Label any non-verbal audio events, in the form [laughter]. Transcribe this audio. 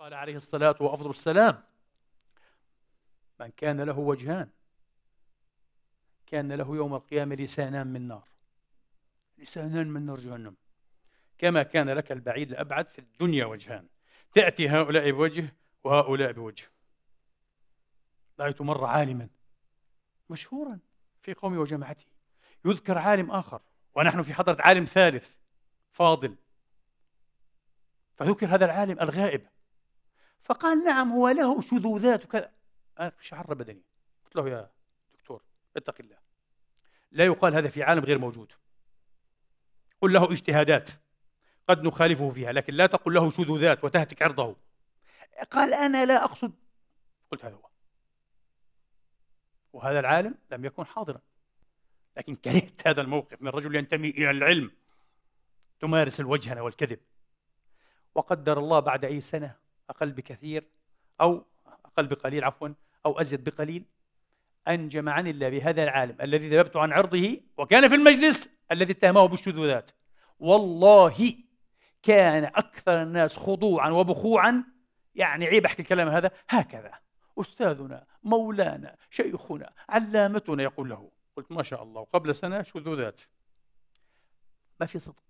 قال عليه الصلاة وأفضل السلام من كان له وجهان كان له يوم القيامة لسانان من نار لسانان من نار جهنم كما كان لك البعيد الأبعد في الدنيا وجهان تأتي هؤلاء بوجه وهؤلاء بوجه رأيت مرة عالما مشهورا في قومي وجماعته يذكر عالم آخر ونحن في حضرة عالم ثالث فاضل فذكر هذا العالم الغائب فقال نعم هو له شذوذات وكذا انا شعر بدني قلت له يا دكتور اتق الله لا يقال هذا في عالم غير موجود قل له اجتهادات قد نخالفه فيها لكن لا تقل له شذوذات وتهتك عرضه قال انا لا اقصد قلت هذا هو وهذا العالم لم يكن حاضرا لكن كرهت [laughs] هذا الموقف من رجل ينتمي الى العلم تمارس الوجهنه والكذب وقدر الله بعد اي سنه أقل بكثير أو أقل بقليل عفوا أو أزيد بقليل أن جمعني الله بهذا العالم الذي ذهبت عن عرضه وكان في المجلس الذي اتهمه بالشذوذات والله كان أكثر الناس خضوعا وبخوعا يعني عيب أحكي الكلام هذا هكذا أستاذنا مولانا شيخنا علامتنا يقول له قلت ما شاء الله قبل سنة شذوذات ما في صدق